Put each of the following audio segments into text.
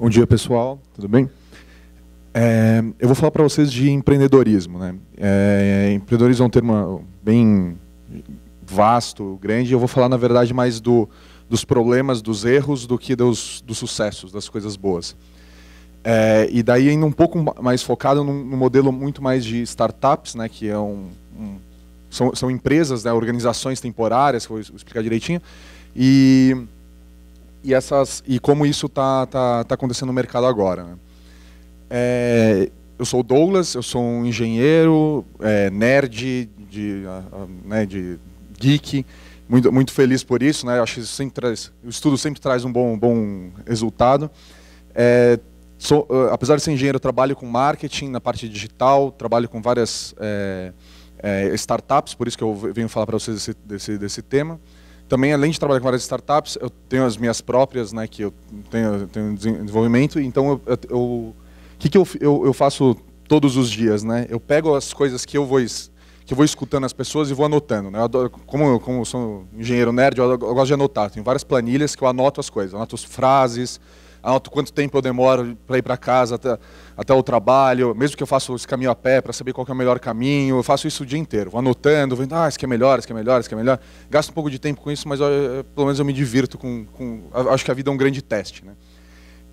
Bom dia, pessoal. Tudo bem? É, eu vou falar para vocês de empreendedorismo. Né? É, empreendedorismo é um termo uh, bem vasto, grande. Eu vou falar, na verdade, mais do, dos problemas, dos erros, do que dos, dos sucessos, das coisas boas. É, e daí ainda um pouco mais focado num, num, modelo muito mais de startups, né, que é um, um são, são, empresas, né, organizações temporárias, que eu vou explicar direitinho. E e, essas, e como isso está tá, tá acontecendo no mercado agora. Né? É, eu sou o Douglas, eu sou um engenheiro, é, nerd, de, né, de geek, muito, muito feliz por isso, né? Acho que sempre traz, o estudo sempre traz um bom, bom resultado. É, sou, ah, apesar de ser engenheiro, trabalho com marketing na parte digital, trabalho com várias é, é startups, por isso que eu venho falar para vocês desse, desse, desse tema também, além de trabalhar com várias startups, eu tenho as minhas próprias, né, que eu tenho, tenho desenvolvimento, então eu, o que, que eu, eu, eu, faço todos os dias, né? Eu pego as coisas que eu vou que eu vou escutando as pessoas e vou anotando, né? Eu adoro, como, como eu sou um engenheiro nerd, eu, gosto de anotar. Tenho várias planilhas que eu anoto as coisas, anoto as frases, alto, quanto tempo eu demoro para ir para casa até, até o trabalho, mesmo que eu faça esse caminho a pé para saber qual é o melhor caminho, eu faço isso o dia inteiro, vou anotando, vendo, ah, isso que é melhor, isso que é melhor, isso que é melhor. Gasto um pouco de tempo com isso, mas eu, eh, eh, pelo menos eu me divirto com, com, Acho que a vida é um grande teste, né?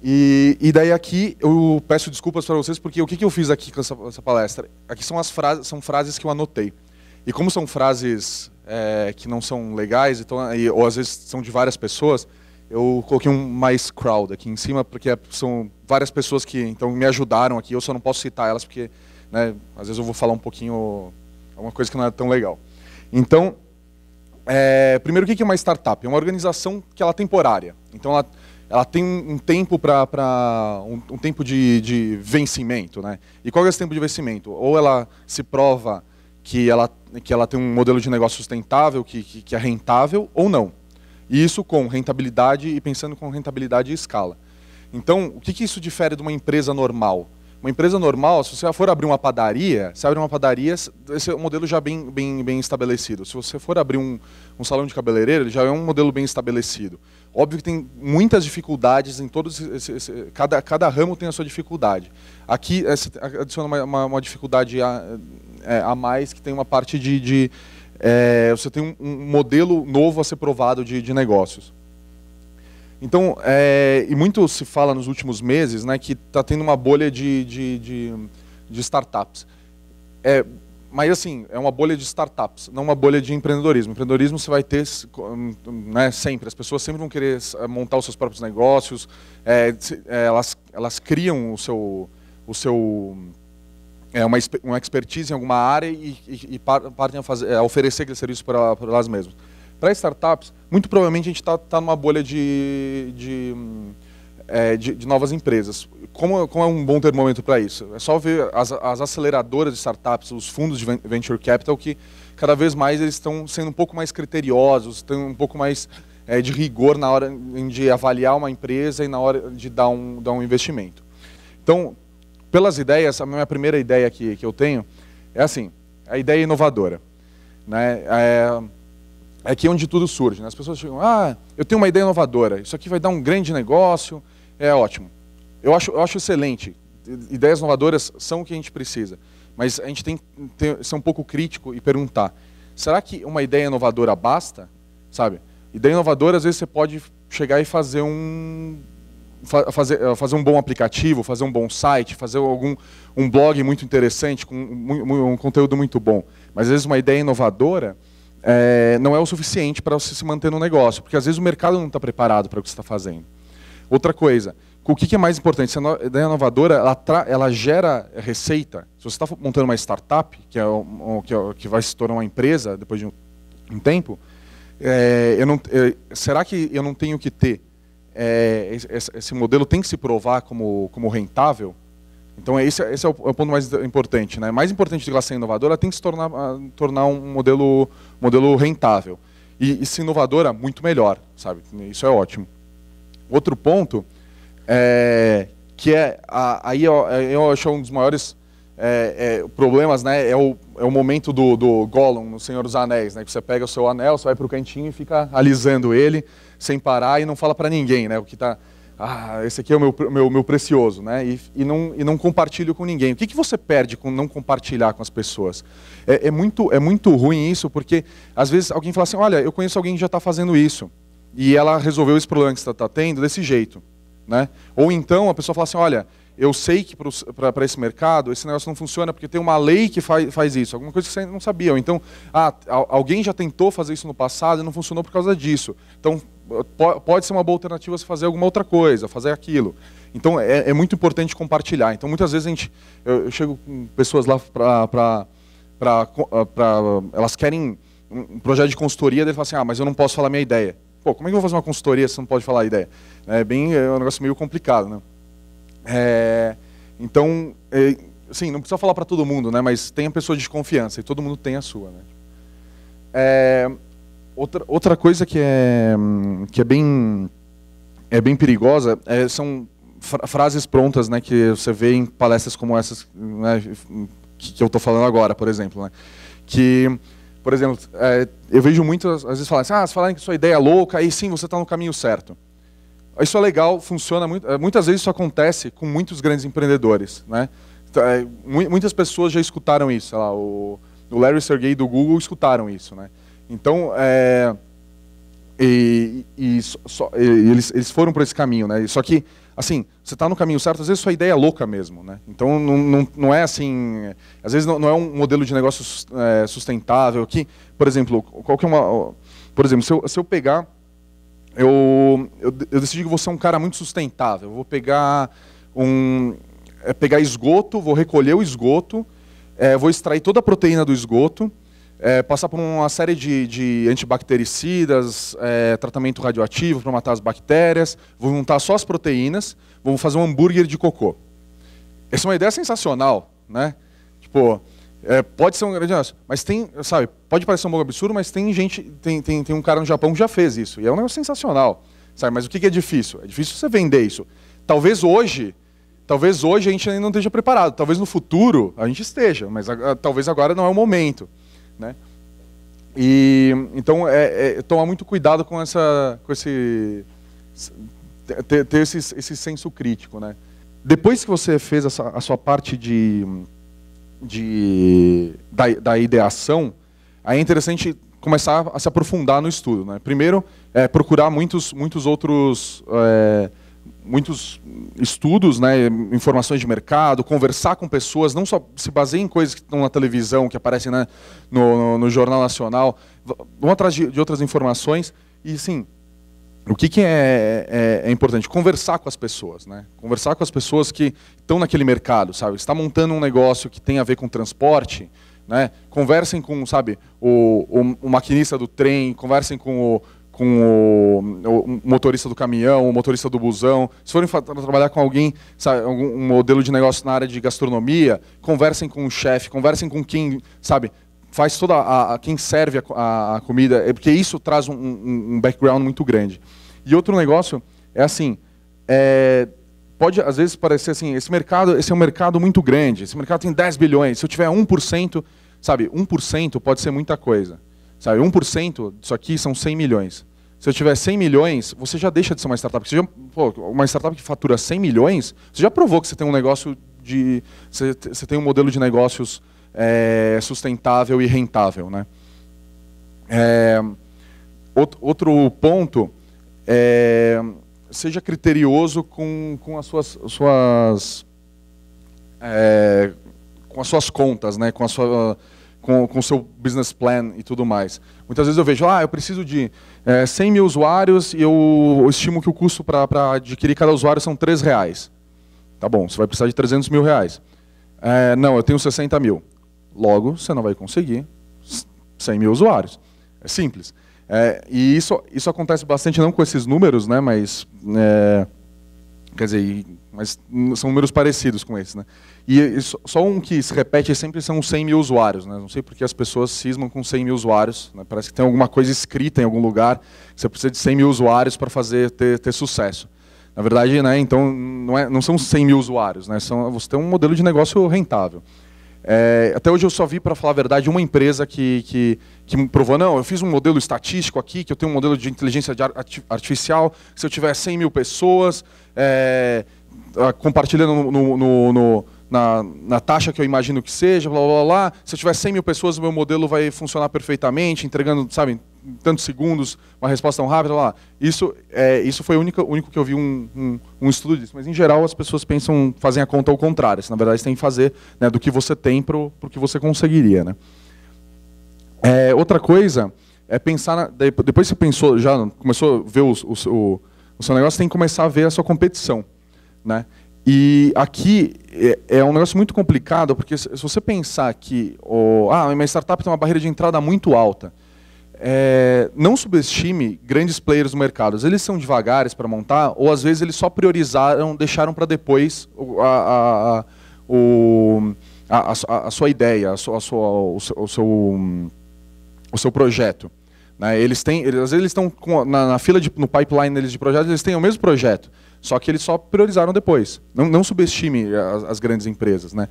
E, e daí aqui eu peço desculpas para vocês, porque o que, que eu fiz aqui com essa, essa palestra? Aqui são as frases, são frases que eu anotei. E como são frases é, que não são legais, então, ou às vezes são de várias pessoas, eu coloquei um mais crowd aqui em cima, porque são várias pessoas que então me ajudaram aqui. Eu só não posso citar elas, porque né, às vezes eu vou falar um pouquinho alguma é coisa que não é tão legal. Então, é, primeiro, o que é uma startup? É uma organização que ela é temporária. Então, ela, ela tem um tempo para um, um, tempo de, de vencimento, né? E qual é esse tempo de vencimento? Ou ela se prova que ela, que ela tem um modelo de negócio sustentável, que, que, que é rentável, ou não. E isso com rentabilidade e pensando com rentabilidade e escala. Então, o que, que isso difere de uma empresa normal? Uma empresa normal, se você for abrir uma padaria, se abre uma padaria, esse é um modelo já bem, bem, bem estabelecido. Se você for abrir um, um salão de cabeleireiro, ele já é um modelo bem estabelecido. Óbvio que tem muitas dificuldades em todos. Esse, esse, cada, cada ramo tem a sua dificuldade. Aqui essa, adiciona uma, uma, uma dificuldade a, é, a, mais, que tem uma parte de, de é, você tem um, um, modelo novo a ser provado de, de negócios. Então, é, e muito se fala nos últimos meses né, que está tendo uma bolha de, de, de, de startups. É, mas assim, é uma bolha de startups, não uma bolha de empreendedorismo. Empreendedorismo você vai ter né, sempre, as pessoas sempre vão querer eh, montar os seus próprios negócios, é, elas, elas criam o seu, o seu é, uma, uma expertise em alguma área e, e, e partem a, fazer, a oferecer aquele serviço para elas mesmas. Para startups, muito provavelmente a gente está tá numa bolha de, de, é, de, de, novas empresas. Como, como é um bom termômetro para isso? É só ver as, as aceleradoras de startups, os fundos de venture capital, que cada vez mais eles estão sendo um pouco mais criteriosos, estão um pouco mais é, de rigor na hora de avaliar uma empresa e na hora de dar um, dar um investimento. Então, pelas ideias, a minha primeira ideia que, que eu tenho é assim, a ideia é inovadora. Né? É, é aqui é onde tudo surge. Né? As pessoas chegam, ah, eu tenho uma ideia inovadora, isso aqui vai dar um grande negócio, é ótimo. Eu acho, eu acho excelente. Ideias inovadoras são o que a gente precisa. Mas a gente tem que ser um pouco crítico e perguntar, será que uma ideia inovadora basta? Sabe? Ideia inovadora, às vezes, você pode chegar e fazer um fa fazer, eh, fazer um bom aplicativo, fazer um bom site, fazer algum um blog muito interessante, com um, um conteúdo muito bom. Mas às vezes uma ideia inovadora é, não é o suficiente para você se manter no negócio, porque às vezes o mercado não está preparado para o que você está fazendo. Outra coisa, o que é mais importante? Se a ideia inovadora ela, ela gera receita. Se você está montando uma startup, que é, o, que, é que, vai se tornar uma empresa depois de um, um tempo, é, não, será que eu não tenho que ter é, esse, esse, modelo tem que se provar como, como rentável. Então é esse, esse é, o, é, o, ponto mais importante. Né? Mais importante do que ela ser inovadora, ela tem que se tornar, ah, tornar um modelo, modelo rentável. E, e se inovadora, muito melhor. sabe? Isso é ótimo. Outro ponto é, que é a, aí eu, eu acho um dos maiores é, é, problemas, né? É o, é o momento do, do Gollum no Senhor dos Anéis, né? Que você pega o seu anel, você vai para o cantinho e fica alisando ele sem parar e não fala para ninguém, né? O que tá, ah, esse aqui é o meu, meu, meu precioso, né? E, e, não, e não compartilho com ninguém. O que, que você perde com não compartilhar com as pessoas? É, é muito, é muito ruim isso, porque às vezes alguém fala assim, olha, eu conheço alguém que já está fazendo isso e ela resolveu esse problema que está tá tendo desse jeito, né? Ou então a pessoa fala assim, olha eu sei que para esse mercado esse negócio não funciona porque tem uma lei que faz, faz isso, alguma coisa que você não sabia. então, ah, alguém já tentou fazer isso no passado e não funcionou por causa disso. Então, pode ser uma boa alternativa você fazer alguma outra coisa, fazer aquilo. Então, é, é muito importante compartilhar. Então, muitas vezes a gente, eu, eu chego com pessoas lá para. Ah, elas querem um projeto de consultoria, eles falam assim: ah, mas eu não posso falar minha ideia. Pô, como é que eu vou fazer uma consultoria se não pode falar a ideia? É bem é um negócio meio complicado, né? É, então, é, assim, não precisa falar para todo mundo, né? Mas tem a pessoa de confiança e todo mundo tem a sua, né? É, outra, outra coisa que é, que é bem é bem perigosa é, são frases prontas, né? Que você vê em palestras como essas né, que, que, eu estou falando agora, por exemplo, né? Que por exemplo, é, eu vejo muito, às vezes, falar assim, ah, falarem que sua ideia é louca, aí sim você está no caminho certo. Isso é legal, funciona muito. Eh, muitas vezes isso acontece com muitos grandes empreendedores. Né? Então, eh, muitas pessoas já escutaram isso. Lá, o, Larry Sergey do Google escutaram isso. Né? Então, é, e, e, só, e eles, eles, foram para esse caminho. Né? Só que, assim, você está no caminho certo, às vezes sua ideia é louca mesmo. Né? Então, não, não, não é assim. Às vezes não, não, é um modelo de negócio sustentável. Que, por exemplo, qual que é uma. Por exemplo, se eu, se eu pegar eu, eu, eu decidi que você é um cara muito sustentável. Eu vou pegar um é pegar esgoto, vou recolher o esgoto, é, vou extrair toda a proteína do esgoto, é, passar por uma série de, de antibactericidas, é, tratamento radioativo para matar as bactérias, vou juntar só as proteínas, vou fazer um hambúrguer de cocô. Essa é uma ideia sensacional, né? Tipo, é, pode ser um grande negócio, mas tem, sabe, pode parecer um pouco absurdo, mas tem gente, tem, tem, tem um cara no Japão que já fez isso, e é um negócio sensacional, sabe, mas o que, é difícil? É difícil você vender isso. Talvez hoje, talvez hoje a gente ainda não esteja preparado, talvez no futuro a gente esteja, mas a, a, talvez agora não é o momento, né. E, então, é, é, tomar muito cuidado com essa, com esse, ter, ter esse, esse senso crítico, né. Depois que você fez essa a sua parte de de, da, da ideação, aí é interessante começar a se aprofundar no estudo. Né? Primeiro, é, procurar muitos, muitos outros é, muitos estudos, né, informações de mercado, conversar com pessoas, não só se baseia em coisas que estão na televisão, que aparecem né, no, no, no, Jornal Nacional, vão atrás de, de outras informações e, sim, o que, que é, é, é, importante? Conversar com as pessoas, né? Conversar com as pessoas que estão naquele mercado, sabe? está montando um negócio que tem a ver com transporte, né? Conversem com, sabe, o, o, o maquinista do trem, conversem com o, com o, o, motorista do caminhão, o motorista do busão. Se forem trabalhar com alguém, sabe, um modelo de negócio na área de gastronomia, conversem com o chefe, conversem com quem, sabe, faz toda a, a quem serve a, a, comida, é porque isso traz um, um, um, background muito grande. E outro negócio é assim, é, pode às vezes parecer assim, esse mercado, esse é um mercado muito grande, esse mercado tem 10 bilhões, se eu tiver 1%, sabe, 1% pode ser muita coisa. Sabe, 1% disso aqui são 100 milhões. Se eu tiver 100 milhões, você já deixa de ser uma startup. Já, pô, uma startup que fatura 100 milhões, você já provou que você tem um negócio de. Você, você tem um modelo de negócios é, sustentável e rentável. Né? É, outro ponto é seja criterioso com, com as suas, suas é, com as suas contas, né? com a sua com, com o seu business plan e tudo mais. Muitas vezes eu vejo, ah, eu preciso de é, 100 mil usuários e eu, eu estimo que o custo para adquirir cada usuário são 3 reais. Tá bom, você vai precisar de 300 mil reais. É, não, eu tenho 60 mil. Logo, você não vai conseguir 100 mil usuários. É simples. É, e isso, isso acontece bastante, não com esses números, né, mas. É, quer dizer, mas são números parecidos com esses. Né? E, e só um que se repete sempre são os 100 mil usuários. Né? Não sei porque as pessoas cismam com 100 mil usuários. Né? Parece que tem alguma coisa escrita em algum lugar. Você precisa de 100 mil usuários para fazer ter, ter sucesso. Na verdade, né, então, não, é, não são 100 mil usuários. Né? São, você tem um modelo de negócio rentável. É, até hoje eu só vi, para falar a verdade, uma empresa que, que, que me provou, não, eu fiz um modelo estatístico aqui, que eu tenho um modelo de inteligência artificial, se eu tiver 100 mil pessoas é, ah, compartilhando no, no, no, na, na, taxa que eu imagino que seja, blá, blá, blá, se eu tiver 100 mil pessoas, o meu modelo vai funcionar perfeitamente, entregando, sabe, tantos segundos, uma resposta tão rápida, lá. Isso, é, isso foi o único, único que eu vi um, um, um, estudo disso. Mas, em geral, as pessoas pensam, fazem a conta ao contrário. Assim, na verdade, você tem que fazer né, do que você tem para o que você conseguiria. Né? É, outra coisa é pensar... Na, depois você pensou, já começou a ver os, os, o, o seu negócio, tem que começar a ver a sua competição. Né? E aqui é, é um negócio muito complicado, porque se você pensar que oh, ah, uma startup tem uma barreira de entrada muito alta, é, não subestime grandes players no mercado. Eles são devagares para montar, ou às vezes eles só priorizaram, deixaram para depois a, a, a, a, sua ideia, a sua, sua o, seu, o, seu, o seu projeto. Né? Eles têm, eles, às vezes eles estão na, na, fila de, no pipeline deles de projetos, eles têm o mesmo projeto, só que eles só priorizaram depois. Não, não subestime as, as, grandes empresas, né?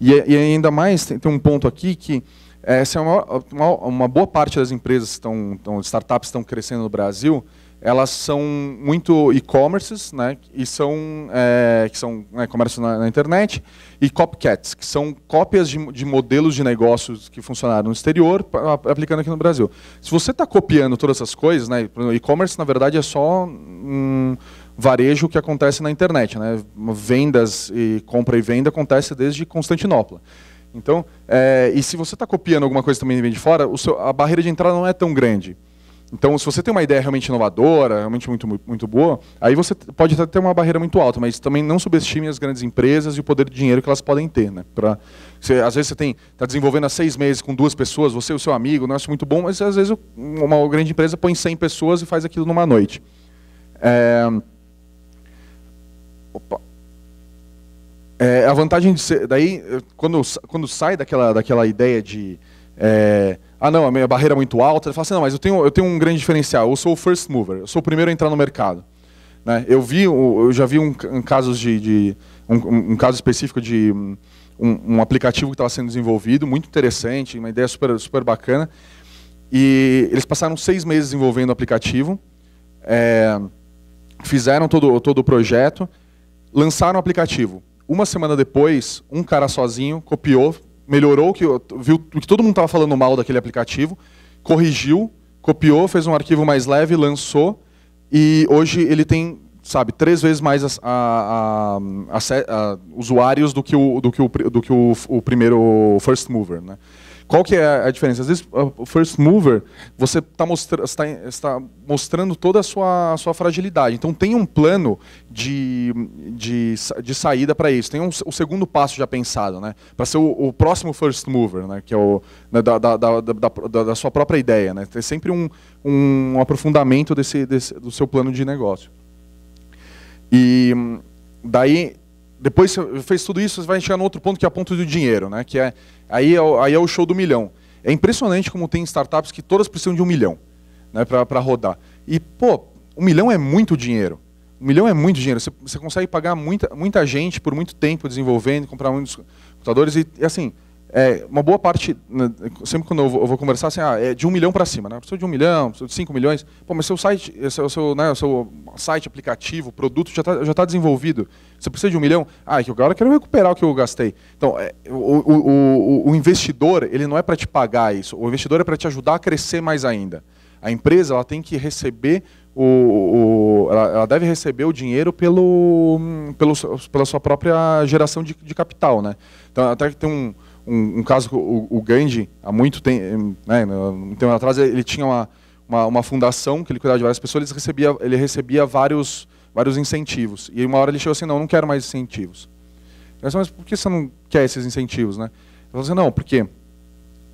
E, e ainda mais tem, tem um ponto aqui que é, essa é uma, uma, uma boa parte das empresas, estão, estão, startups estão crescendo no Brasil, elas são muito e-commerces, né, e são, é, que são né, comércio na, na, internet, e copycats, que são cópias de, de modelos de negócios que funcionaram no exterior, aplicando aqui no Brasil. Se você está copiando todas essas coisas, né, e-commerce na verdade é só um varejo que acontece na internet, né, vendas e compra e venda acontece desde Constantinopla. Então, é, e se você está copiando alguma coisa também vem de fora, seu, a barreira de entrada não é tão grande. Então, se você tem uma ideia realmente inovadora, realmente muito, muito boa, aí você pode até ter uma barreira muito alta, mas também não subestime as grandes empresas e o poder de dinheiro que elas podem ter. Né? Pra, você, às vezes você está desenvolvendo há seis meses com duas pessoas, você e o seu amigo, não é muito bom, mas às vezes uma grande empresa põe 100 pessoas e faz aquilo numa noite. É... Opa. É, a vantagem de ser, daí, eh, quando, quando sai daquela, daquela ideia de é, ah não, a minha barreira é muito alta, ele fala assim, não, mas eu tenho, eu tenho um grande diferencial, eu sou o first mover, eu sou o primeiro a entrar no mercado. Né? Eu, vi, eu já vi um, um casos de, de um, um, caso específico de um, um aplicativo que estava sendo desenvolvido, muito interessante, uma ideia super, super bacana, e eles passaram seis meses desenvolvendo o aplicativo, é, fizeram todo, todo o projeto, lançaram o aplicativo uma semana depois, um cara sozinho copiou, melhorou, que viu que todo mundo estava falando mal daquele aplicativo, corrigiu, copiou, fez um arquivo mais leve, lançou, e hoje ele tem sabe, três vezes mais a, a, a, usuários do que, o, do que, o, do que o, o primeiro first mover. Né? Qual que é a diferença? Às vezes, o first mover, você tá tá está mostra tá, mostrando toda a sua, a sua fragilidade. Então, tem um plano de, de, de saída para isso. Tem um, o segundo passo já pensado, né? Para ser o, o, próximo first mover, né? que é o, né, da, da, da, da, da, sua própria ideia. Né? Tem sempre um, um aprofundamento desse, desse, do seu plano de negócio. E hum, daí depois você fez tudo isso, você vai chegar no outro ponto que é o ponto do dinheiro, né? Que é aí é, o, aí é o show do milhão. É impressionante como tem startups que todas precisam de um milhão, né? Para rodar. E pô, um milhão é muito dinheiro. Um milhão é muito dinheiro. Você, você consegue pagar muita, muita gente por muito tempo desenvolvendo, comprar muitos computadores e, e assim é, uma boa parte, né, sempre quando eu vou, eu vou, conversar, assim, ah, é de um milhão para cima, né? Eu preciso de um milhão, preciso de cinco milhões. Pô, mas seu site, é seu, seu, né, seu site, aplicativo, produto já está já tá desenvolvido. Você precisa de um milhão? Ah, é que agora eu quero recuperar o que eu gastei. Então, é, o, o, o, o investidor, ele não é para te pagar isso. O investidor é para te ajudar a crescer mais ainda. A empresa, ela tem que receber o, o, ela, deve receber o dinheiro pelo, hum, pelo, pela sua própria geração de, de capital. Né? Então, até que tem um um, um caso, o, o, Gandhi, há muito tempo, eh, né, um tempo atrás, ele tinha uma, uma, uma, fundação que ele cuidava de várias pessoas, ele recebia, ele recebia vários, vários incentivos. E uma hora ele chegou assim, não, não quero mais incentivos. Eu disse, assim, mas por que você não quer esses incentivos? Né? Ele falou assim, não, porque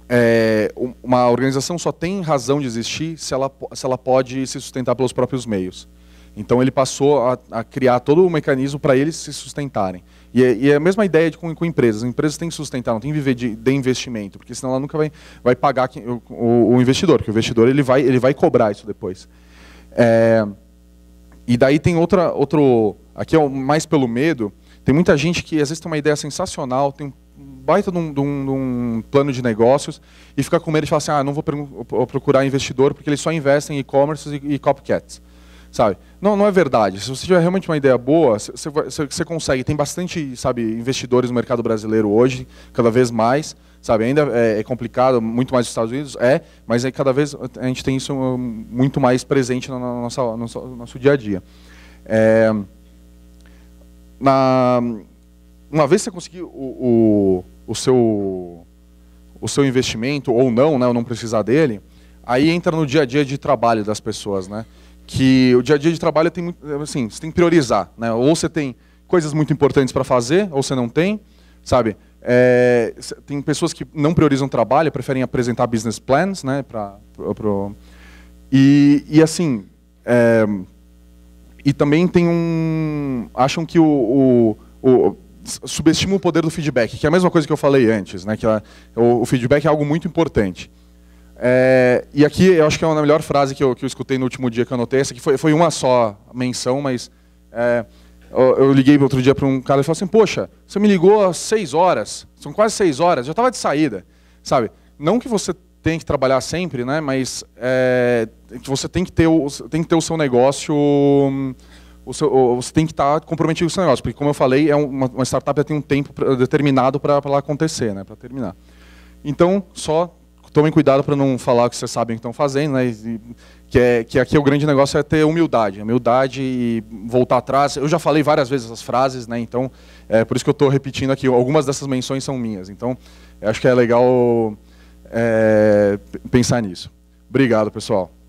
é, uma organização só tem razão de existir se ela, se ela pode se sustentar pelos próprios meios. Então ele passou a, a criar todo o mecanismo para eles se sustentarem. E é, e é a mesma ideia de, com, com empresas. As empresas têm que sustentar, não tem que viver de, de investimento, porque senão ela nunca vai, vai pagar quem, o, o, investidor, porque o investidor ele vai, ele vai cobrar isso depois. É, e daí tem outra, outro. Aqui é mais pelo medo. Tem muita gente que às vezes tem uma ideia sensacional, tem um baita de um, de um, de um plano de negócios e fica com medo de falar assim: ah, não vou procurar investidor porque eles só investem em e-commerce e, e copycats sabe? Não, não é verdade. Se você tiver realmente uma ideia boa, você, você, consegue. Tem bastante, sabe, investidores no mercado brasileiro hoje, cada vez mais, sabe? Ainda é, é complicado, muito mais nos Estados Unidos, é, mas é cada vez a gente tem isso hum, muito mais presente no, no, nosso, no nosso, dia a dia. É, na, uma vez que você conseguir o, o, o, seu, o seu investimento, ou não, né, ou não precisar dele, aí entra no dia a dia de trabalho das pessoas, né? que o dia a dia de trabalho tem muito, é, assim, você tem que priorizar, né? Ou você tem coisas muito importantes para fazer, ou você não tem, sabe? É, tem pessoas que não priorizam o trabalho, preferem apresentar business plans, né? para pro e, e, assim, é, e também tem um, acham que o, o, o subestima o poder do feedback, que é a mesma coisa que eu falei antes, né? Que a, o, o feedback é algo muito importante. É, e aqui eu acho que é uma melhor frase que eu, que eu escutei no último dia que eu anotei. Essa aqui foi, foi uma só menção, mas é, eu, eu, liguei outro dia para um cara e falou assim: Poxa, você me ligou às seis horas, são quase seis horas, já estava de saída. Sabe? Não que você tem que trabalhar sempre, né? mas é, que você tem que, ter o, tem que ter o seu negócio. O seu, o, você tem que estar tá comprometido com o seu negócio, porque, como eu falei, é uma, uma startup tem um tempo pra, determinado para ela acontecer, né? para terminar. Então, só tomem cuidado para não falar o que vocês sabem que estão fazendo, né? E, que, é, que aqui o grande negócio é ter humildade, humildade e voltar atrás. Eu já falei várias vezes essas frases, né? Então, é por isso que eu estou repetindo aqui. Algumas dessas menções são minhas. Então, acho que é legal é, pensar nisso. Obrigado, pessoal.